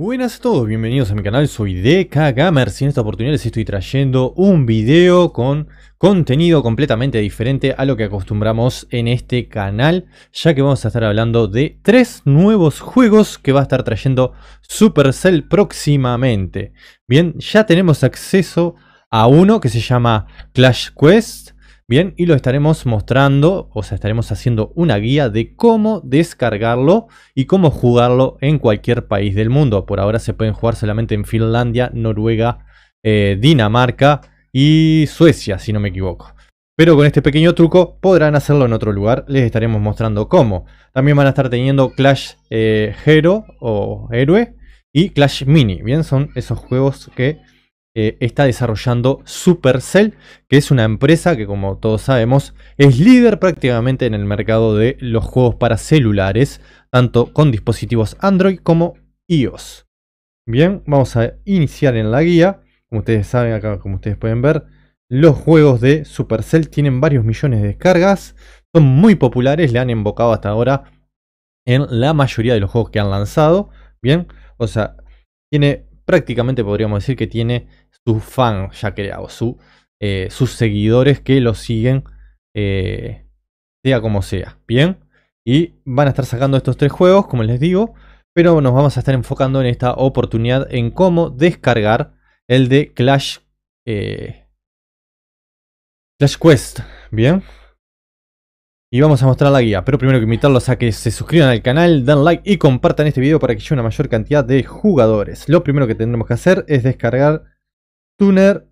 Buenas a todos, bienvenidos a mi canal, soy DK Gamers y en esta oportunidad les estoy trayendo un video con contenido completamente diferente a lo que acostumbramos en este canal, ya que vamos a estar hablando de tres nuevos juegos que va a estar trayendo Supercell próximamente. Bien, ya tenemos acceso a uno que se llama Clash Quest, Bien, y lo estaremos mostrando, o sea, estaremos haciendo una guía de cómo descargarlo y cómo jugarlo en cualquier país del mundo. Por ahora se pueden jugar solamente en Finlandia, Noruega, eh, Dinamarca y Suecia, si no me equivoco. Pero con este pequeño truco podrán hacerlo en otro lugar, les estaremos mostrando cómo. También van a estar teniendo Clash eh, Hero o Héroe y Clash Mini, bien, son esos juegos que eh, está desarrollando Supercell, que es una empresa que como todos sabemos es líder prácticamente en el mercado de los juegos para celulares, tanto con dispositivos Android como iOS. Bien, vamos a iniciar en la guía. Como ustedes saben acá, como ustedes pueden ver, los juegos de Supercell tienen varios millones de descargas, son muy populares, le han invocado hasta ahora en la mayoría de los juegos que han lanzado. Bien, o sea, tiene prácticamente podríamos decir que tiene sus fans, ya que, eh, sus seguidores que lo siguen, eh, sea como sea. Bien, y van a estar sacando estos tres juegos, como les digo, pero nos vamos a estar enfocando en esta oportunidad en cómo descargar el de Clash, eh, Clash Quest. Bien, y vamos a mostrar la guía. Pero primero que invitarlos a que se suscriban al canal, Dan like y compartan este video para que llegue una mayor cantidad de jugadores. Lo primero que tendremos que hacer es descargar Tuner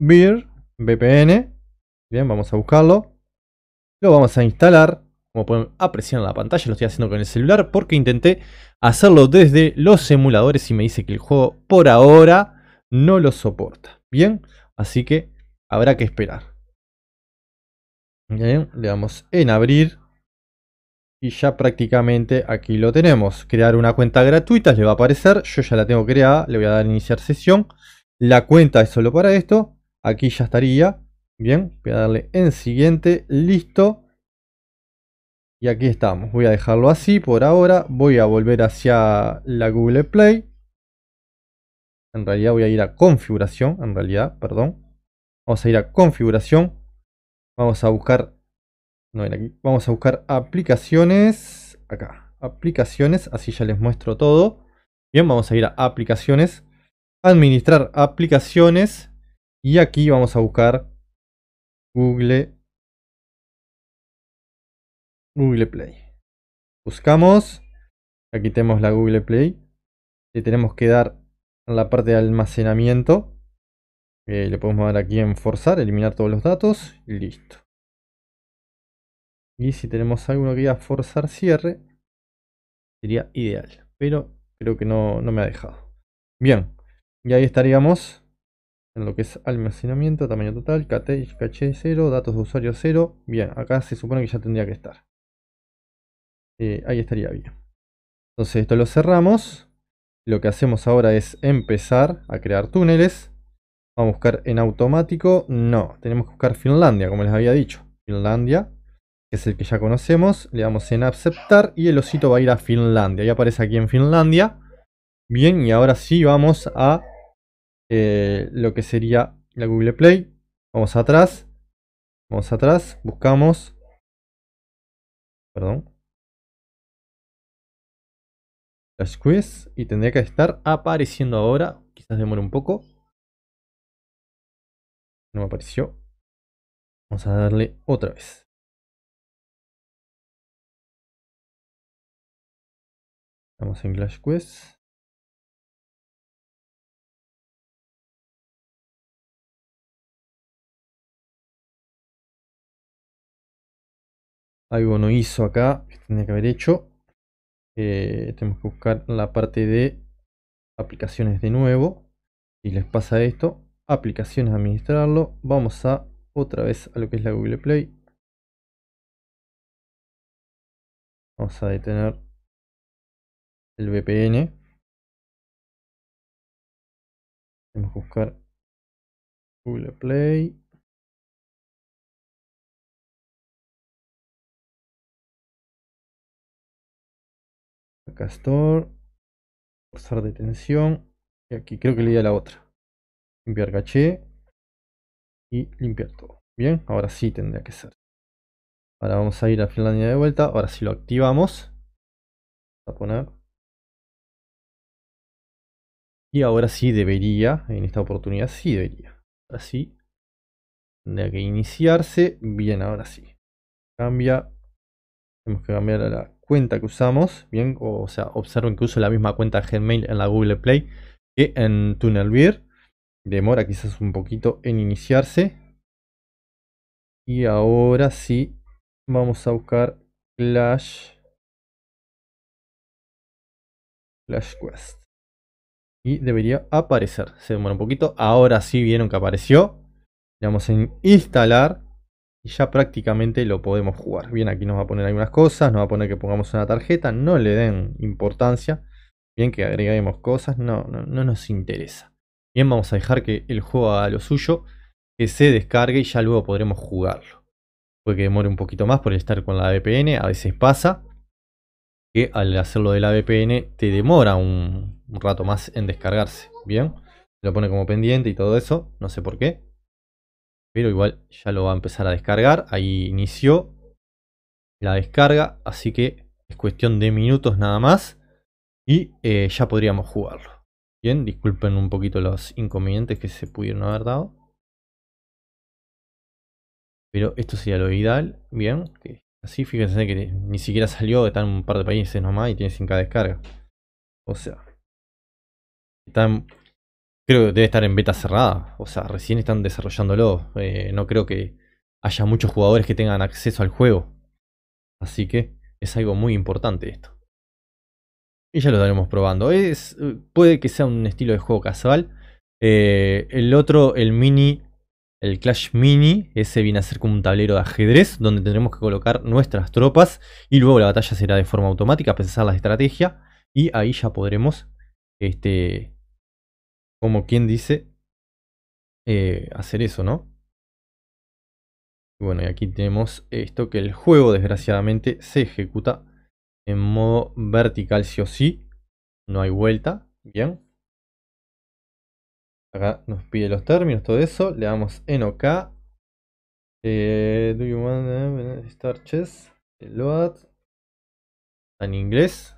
Beer VPN. Bien, vamos a buscarlo. Lo vamos a instalar. Como pueden apreciar en la pantalla, lo estoy haciendo con el celular porque intenté hacerlo desde los emuladores y me dice que el juego por ahora no lo soporta. Bien, así que habrá que esperar. Bien, le damos en abrir. Y ya prácticamente aquí lo tenemos. Crear una cuenta gratuita le va a aparecer. Yo ya la tengo creada. Le voy a dar iniciar sesión. La cuenta es solo para esto. Aquí ya estaría. Bien, voy a darle en siguiente. Listo. Y aquí estamos. Voy a dejarlo así por ahora. Voy a volver hacia la Google Play. En realidad voy a ir a configuración. En realidad, perdón. Vamos a ir a configuración. Vamos a buscar. No era aquí. Vamos a buscar aplicaciones. Acá. Aplicaciones. Así ya les muestro todo. Bien, vamos a ir a aplicaciones administrar aplicaciones y aquí vamos a buscar Google Google Play. Buscamos, aquí tenemos la Google Play. Le tenemos que dar en la parte de almacenamiento. Eh, le podemos dar aquí en forzar, eliminar todos los datos y listo. Y si tenemos alguno que a forzar cierre, sería ideal. Pero creo que no, no me ha dejado. Bien, y ahí estaríamos en lo que es almacenamiento, tamaño total, Cache 0, datos de usuario 0. Bien, acá se supone que ya tendría que estar. Eh, ahí estaría bien. Entonces esto lo cerramos. Lo que hacemos ahora es empezar a crear túneles. Vamos a buscar en automático. No, tenemos que buscar Finlandia, como les había dicho. Finlandia, que es el que ya conocemos. Le damos en aceptar y el osito va a ir a Finlandia. Ya aparece aquí en Finlandia. Bien, y ahora sí vamos a eh, lo que sería la Google Play. Vamos atrás. Vamos atrás. Buscamos. Perdón. La quiz Y tendría que estar apareciendo ahora. Quizás demore un poco. No me apareció. Vamos a darle otra vez. Estamos en Clash quiz Algo no hizo acá, que tenía que haber hecho. Eh, tenemos que buscar la parte de aplicaciones de nuevo. y les pasa esto, aplicaciones, administrarlo. Vamos a otra vez a lo que es la Google Play. Vamos a detener el VPN. Tenemos que buscar Google Play. Castor. Forzar detención. Y aquí creo que le la otra. Limpiar caché. Y limpiar todo. Bien, ahora sí tendría que ser. Ahora vamos a ir a Finlandia de vuelta. Ahora sí lo activamos. Vamos a poner. Y ahora sí debería, en esta oportunidad sí debería. así sí. Tendría que iniciarse. Bien, ahora sí. Cambia. Tenemos que cambiar a la cuenta que usamos, bien, o, sea, observen que uso la misma cuenta Gmail en la Google Play que en TunnelBeer. Demora quizás un poquito en iniciarse. Y ahora sí, vamos a buscar Flash Clash Quest. Y debería aparecer. Se demora un poquito. Ahora sí vieron que apareció. Le damos en instalar y ya prácticamente lo podemos jugar. Bien, aquí nos va a poner algunas cosas, nos va a poner que pongamos una tarjeta, no le den importancia. Bien, que agreguemos cosas, no, no, nos interesa. Bien, vamos a dejar que el juego haga lo suyo, que se descargue y ya luego podremos jugarlo. Puede que demore un poquito más por estar con la VPN, a veces pasa que al hacerlo de la VPN te demora un, un rato más en descargarse. Bien, lo pone como pendiente y todo eso, no sé por qué. Pero igual ya lo va a empezar a descargar. Ahí inició la descarga. Así que es cuestión de minutos nada más. Y eh, ya podríamos jugarlo. Bien, disculpen un poquito los inconvenientes que se pudieron haber dado. Pero esto sería lo ideal. Bien, que así fíjense que ni siquiera salió, está en un par de países nomás y tiene 5 descarga. O sea, están Creo que debe estar en beta cerrada. O sea, recién están desarrollándolo. Eh, no creo que haya muchos jugadores que tengan acceso al juego. Así que es algo muy importante esto. Y ya lo estaremos probando. Es, puede que sea un estilo de juego casual. Eh, el otro, el mini, el Clash Mini, ese viene a ser como un tablero de ajedrez donde tendremos que colocar nuestras tropas y luego la batalla será de forma automática, pensar la estrategia y ahí ya podremos este, como quien dice, eh, hacer eso, ¿no? Bueno, y aquí tenemos esto que el juego desgraciadamente se ejecuta en modo vertical sí o sí. No hay vuelta. Bien. Acá nos pide los términos, todo eso. Le damos en OK. Eh, do you want to start chess? Load. En inglés.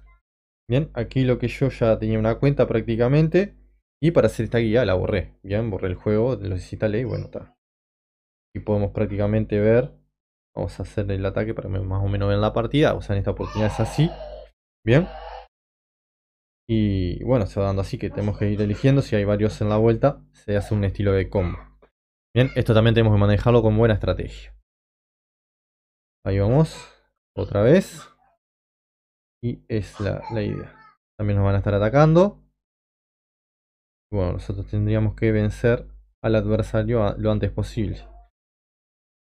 Bien, aquí lo que yo ya tenía una cuenta prácticamente. Y para hacer esta guía la borré. Bien, borré el juego, lo desinstalé y bueno, está. Y podemos prácticamente ver. Vamos a hacer el ataque para que más o menos vean la partida. O sea, en esta oportunidad es así. Bien. Y bueno, se va dando así que tenemos que ir eligiendo. Si hay varios en la vuelta, se hace un estilo de combo. Bien, esto también tenemos que manejarlo con buena estrategia. Ahí vamos. Otra vez. Y es la idea. También nos van a estar atacando. Bueno, nosotros tendríamos que vencer al adversario lo antes posible.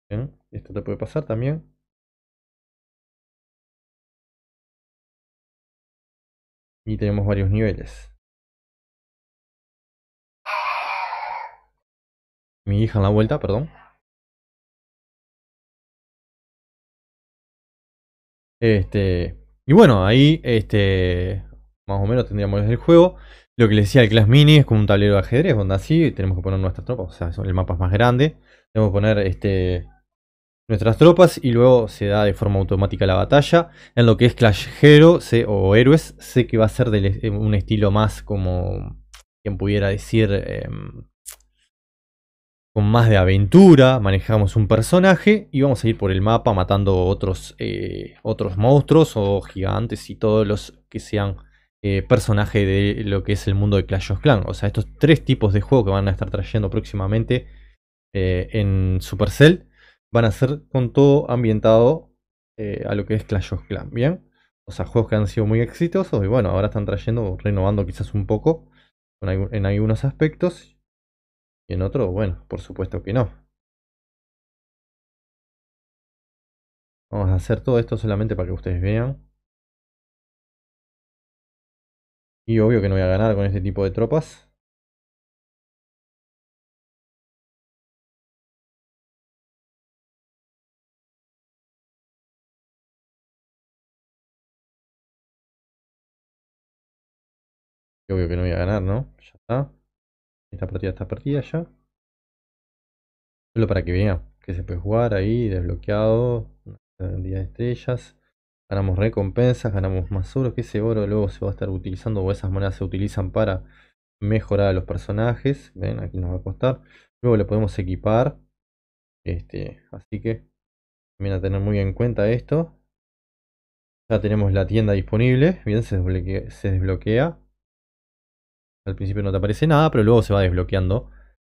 Bien, esto te puede pasar también. Y tenemos varios niveles. Mi hija en la vuelta, perdón. Este. Y bueno, ahí este. Más o menos tendríamos el juego. Lo que le decía el Clash Mini es como un tablero de ajedrez, donde así tenemos que poner nuestras tropas, o sea, el mapa es más grande. Tenemos que poner este, nuestras tropas y luego se da de forma automática la batalla. En lo que es Clash Hero o Héroes, sé que va a ser de eh, un estilo más como quien pudiera decir em, con más de aventura. Manejamos un personaje y vamos a ir por el mapa matando otros, eh, otros monstruos o gigantes y todos los que sean eh, personaje de lo que es el mundo de Clash of Clans. O sea, estos tres tipos de juego que van a estar trayendo próximamente eh, en Supercell van a ser con todo ambientado eh, a lo que es Clash of Clans, ¿bien? O sea, juegos que han sido muy exitosos y bueno, ahora están trayendo, renovando quizás un poco en algunos aspectos y en otros, bueno, por supuesto que no. Vamos a hacer todo esto solamente para que ustedes vean. Y obvio que no voy a ganar con este tipo de tropas. Y obvio que no voy a ganar, ¿no? Ya está. Esta partida está partida ya. Solo para que vean que se puede jugar ahí, desbloqueado, una cantidad de estrellas ganamos recompensas, ganamos más oro, que ese oro luego se va a estar utilizando o esas monedas se utilizan para mejorar a los personajes, ven, aquí nos va a costar, luego le podemos equipar, este, así que también a tener muy en cuenta esto, ya tenemos la tienda disponible, bien, se desbloquea, al principio no te aparece nada, pero luego se va desbloqueando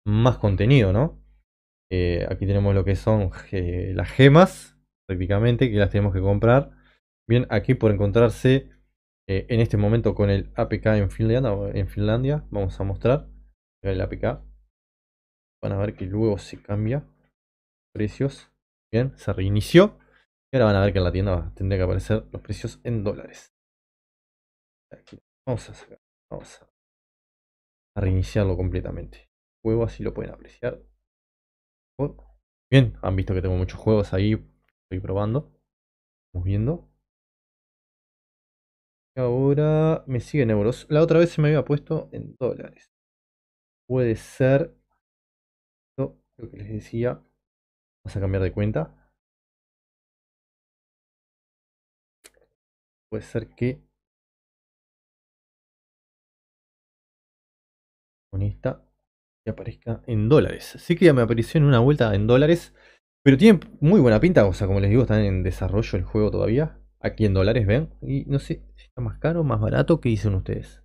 más contenido, ¿no? Eh, aquí tenemos lo que son eh, las gemas, prácticamente, que las tenemos que comprar Bien, aquí por encontrarse eh, en este momento con el APK en Finlandia, en Finlandia, vamos a mostrar el APK. Van a ver que luego se cambia precios. Bien, se reinició. Y ahora van a ver que en la tienda tendría que aparecer los precios en dólares. Vamos a reiniciarlo completamente. juego así lo pueden apreciar. Bien, han visto que tengo muchos juegos ahí. Estoy probando. Vamos viendo. Ahora me sigue en euros. La otra vez se me había puesto en dólares. Puede ser. Lo que les decía. Vamos a cambiar de cuenta. Puede ser que. Con esta. Que aparezca en dólares. Sí que ya me apareció en una vuelta en dólares. Pero tiene muy buena pinta. O sea, como les digo, están en desarrollo el juego todavía. Aquí en dólares, ven. Y no sé más caro, más barato? ¿Qué dicen ustedes?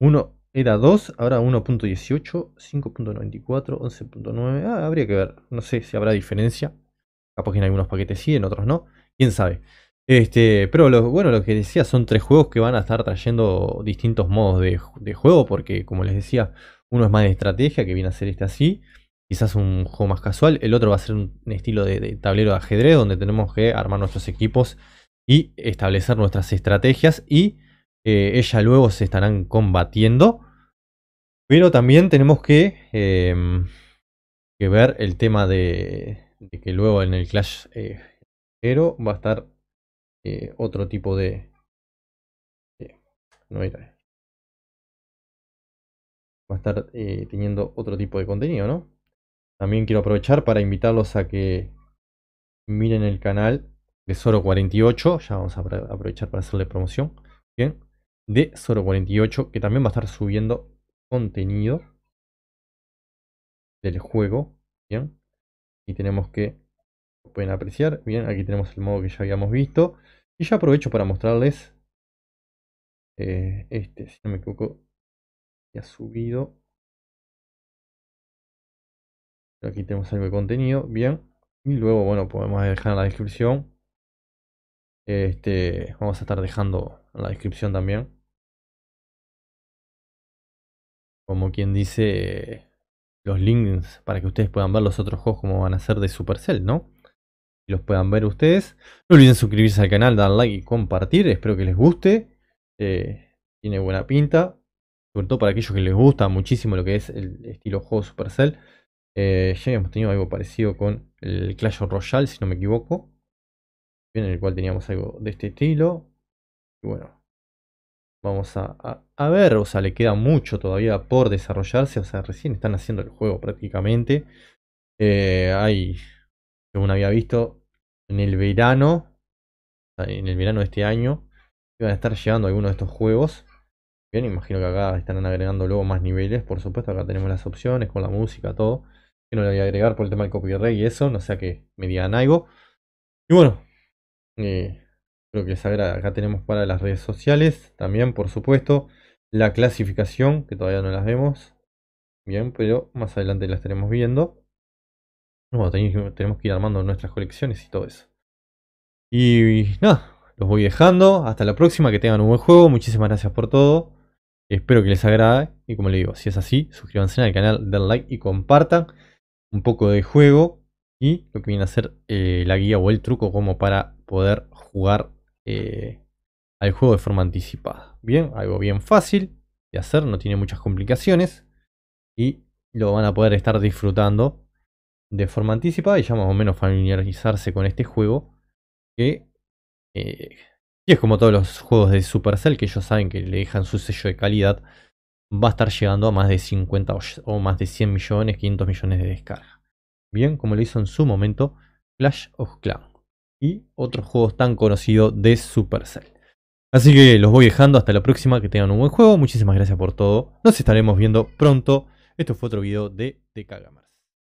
Uno era 2, ahora 1.18, 5.94, 11.9. Ah, habría que ver. No sé si habrá diferencia. Capaz que en algunos paquetes sí, en otros no. Quién sabe. Este, pero bueno, lo que decía son tres juegos que van a estar trayendo distintos modos de, juego. Porque, como les decía, uno es más de estrategia, que viene a ser este así quizás un juego más casual. El otro va a ser un estilo de, tablero de ajedrez donde tenemos que armar nuestros equipos y establecer nuestras estrategias y eh, ella luego se estarán combatiendo. Pero también tenemos que, em, que ver el tema de, que luego en el Clash eh, va a estar eh, otro tipo de... Eh, va a estar eh, teniendo otro tipo de contenido, ¿no? También quiero aprovechar para invitarlos a que miren el canal de 48. Ya vamos a aprovechar para hacerle promoción. Bien. De Zoro 48, que también va a estar subiendo contenido del juego. Bien. Y tenemos que. Pueden apreciar. Bien, aquí tenemos el modo que ya habíamos visto. Y ya aprovecho para mostrarles. Eh, este, si no me equivoco. Ya subido. Aquí tenemos algo de contenido. Bien. Y luego, bueno, podemos dejar en la descripción este, vamos a estar dejando en la descripción también. Como quien dice, los links para que ustedes puedan ver los otros juegos como van a ser de Supercell, ¿no? Y los puedan ver ustedes. No olviden suscribirse al canal, dar like y compartir. Espero que les guste. Eh, tiene buena pinta. Sobre todo para aquellos que les gusta muchísimo lo que es el estilo juego Supercell. Eh, ya hemos tenido algo parecido con el Clash Royale, si no me equivoco en el cual teníamos algo de este estilo. Y bueno, vamos a, a, ver, o sea, le queda mucho todavía por desarrollarse, o sea, recién están haciendo el juego prácticamente. Eh, hay, según había visto, en el verano, en el verano de este año, iban a estar llegando algunos de estos juegos. Bien, imagino que acá estarán agregando luego más niveles, por supuesto, acá tenemos las opciones con la música, todo. Que no le voy a agregar por el tema del copyright y eso, no sea que me digan algo. Y bueno, lo eh, creo que les agrada Acá tenemos para las redes sociales, también por supuesto. La clasificación, que todavía no las vemos. Bien, pero más adelante las estaremos viendo. Bueno, tenemos que ir armando nuestras colecciones y todo eso. Y, nada, los voy dejando. Hasta la próxima, que tengan un buen juego. Muchísimas gracias por todo. Espero que les agrade. Y como les digo, si es así, suscríbanse al canal, den like y compartan un poco de juego. Y lo que viene a ser eh, la guía o el truco como para poder jugar eh, al juego de forma anticipada. Bien, algo bien fácil de hacer, no tiene muchas complicaciones y lo van a poder estar disfrutando de forma anticipada y ya más o menos familiarizarse con este juego que eh, es como todos los juegos de Supercell que ellos saben que le dejan su sello de calidad va a estar llegando a más de 50 o más de 100 millones, 500 millones de descarga. Bien, como lo hizo en su momento Clash of Clans y otros juegos tan conocidos de Supercell. Así que los voy dejando, hasta la próxima, que tengan un buen juego, muchísimas gracias por todo, nos estaremos viendo pronto, esto fue otro video de TK